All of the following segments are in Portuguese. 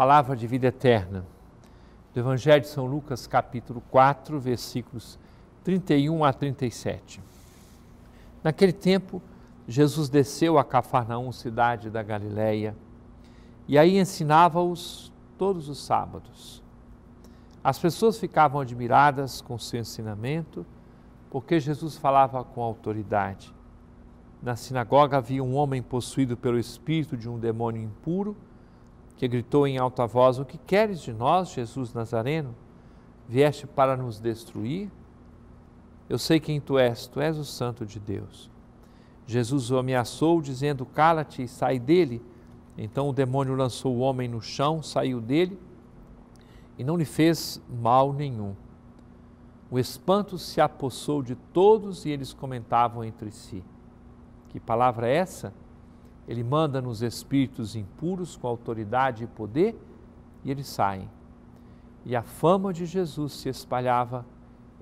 palavra de vida eterna, do Evangelho de São Lucas, capítulo 4, versículos 31 a 37. Naquele tempo, Jesus desceu a Cafarnaum, cidade da Galiléia, e aí ensinava-os todos os sábados. As pessoas ficavam admiradas com seu ensinamento, porque Jesus falava com autoridade. Na sinagoga havia um homem possuído pelo espírito de um demônio impuro que gritou em alta voz: O que queres de nós, Jesus Nazareno? Vieste para nos destruir? Eu sei quem tu és, tu és o Santo de Deus. Jesus o ameaçou, dizendo: Cala-te e sai dele. Então o demônio lançou o homem no chão, saiu dele e não lhe fez mal nenhum. O espanto se apossou de todos e eles comentavam entre si: Que palavra é essa? Ele manda nos espíritos impuros com autoridade e poder e eles saem. E a fama de Jesus se espalhava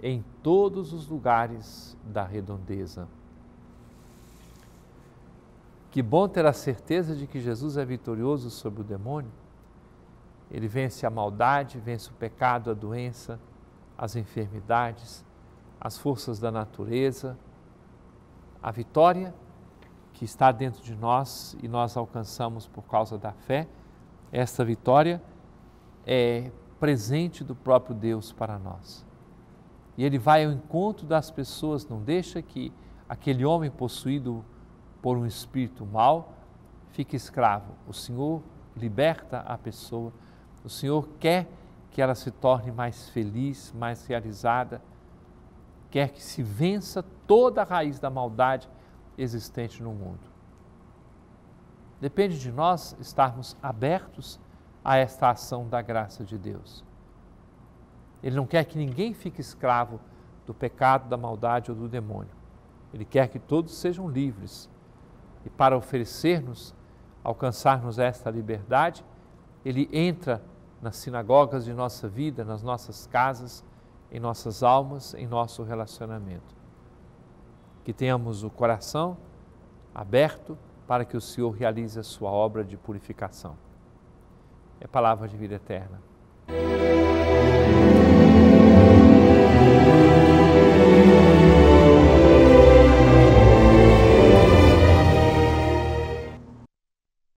em todos os lugares da redondeza. Que bom ter a certeza de que Jesus é vitorioso sobre o demônio. Ele vence a maldade, vence o pecado, a doença, as enfermidades, as forças da natureza. A vitória que está dentro de nós e nós alcançamos por causa da fé, esta vitória é presente do próprio Deus para nós. E ele vai ao encontro das pessoas, não deixa que aquele homem possuído por um espírito mau fique escravo. O Senhor liberta a pessoa, o Senhor quer que ela se torne mais feliz, mais realizada, quer que se vença toda a raiz da maldade existente no mundo. Depende de nós estarmos abertos a esta ação da graça de Deus. Ele não quer que ninguém fique escravo do pecado, da maldade ou do demônio. Ele quer que todos sejam livres. E para oferecer-nos, alcançar-nos esta liberdade, ele entra nas sinagogas de nossa vida, nas nossas casas, em nossas almas, em nosso relacionamento que tenhamos o coração aberto para que o Senhor realize a sua obra de purificação. É palavra de vida eterna.